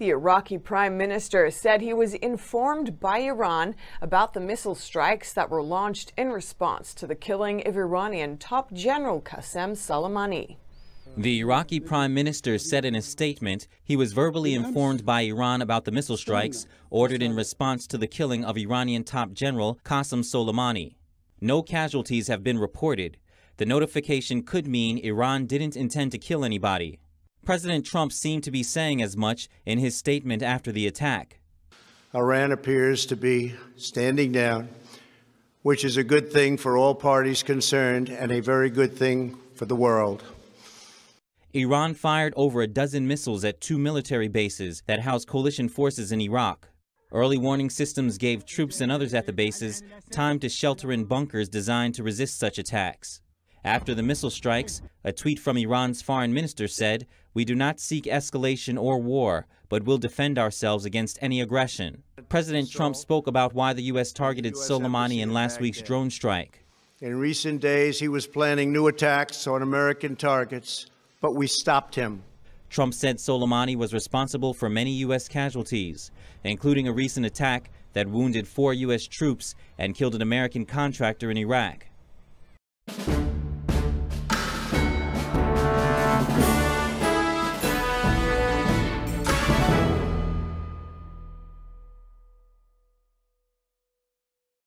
The Iraqi prime minister said he was informed by Iran about the missile strikes that were launched in response to the killing of Iranian top general Qasem Soleimani. The Iraqi prime minister said in a statement he was verbally informed by Iran about the missile strikes ordered in response to the killing of Iranian top general Qasem Soleimani. No casualties have been reported. The notification could mean Iran didn't intend to kill anybody. President Trump seemed to be saying as much in his statement after the attack. Iran appears to be standing down, which is a good thing for all parties concerned and a very good thing for the world. Iran fired over a dozen missiles at two military bases that house coalition forces in Iraq. Early warning systems gave troops and others at the bases time to shelter in bunkers designed to resist such attacks. After the missile strikes, a tweet from Iran's foreign minister said, We do not seek escalation or war, but will defend ourselves against any aggression. President Trump spoke about why the U.S. targeted Soleimani in last week's drone strike. In recent days, he was planning new attacks on American targets, but we stopped him. Trump said Soleimani was responsible for many U.S. casualties, including a recent attack that wounded four U.S. troops and killed an American contractor in Iraq.